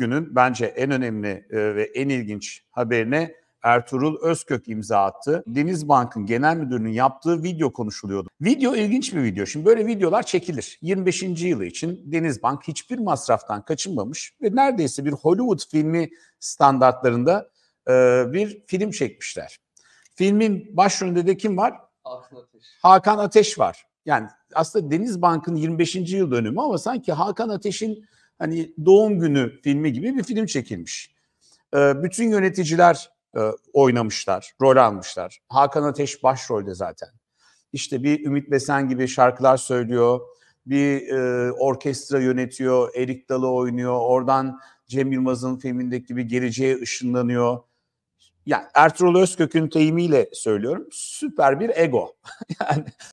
günün bence en önemli e, ve en ilginç haberine Ertuğrul Özkök imza attı. Deniz Bankın genel müdürünün yaptığı video konuşuluyordu. Video ilginç bir video. Şimdi böyle videolar çekilir. 25. yılı için Deniz Bank hiçbir masraftan kaçınmamış ve neredeyse bir Hollywood filmi standartlarında e, bir film çekmişler. Filmin başrolünde de kim var? Hakan Ateş. Hakan Ateş var. Yani aslında Deniz Bankın 25. yıl dönümü ama sanki Hakan Ateş'in hani doğum günü filmi gibi bir film çekilmiş. E, bütün yöneticiler e, oynamışlar, rol almışlar. Hakan Ateş başrolde zaten. İşte bir Ümit Besen gibi şarkılar söylüyor, bir e, orkestra yönetiyor, Erik Dalı oynuyor. Oradan Cem Yılmaz'ın filmindeki gibi geleceğe ışınlanıyor. Yani Ertuğrul Özkök'ün teyimiyle söylüyorum süper bir ego. yani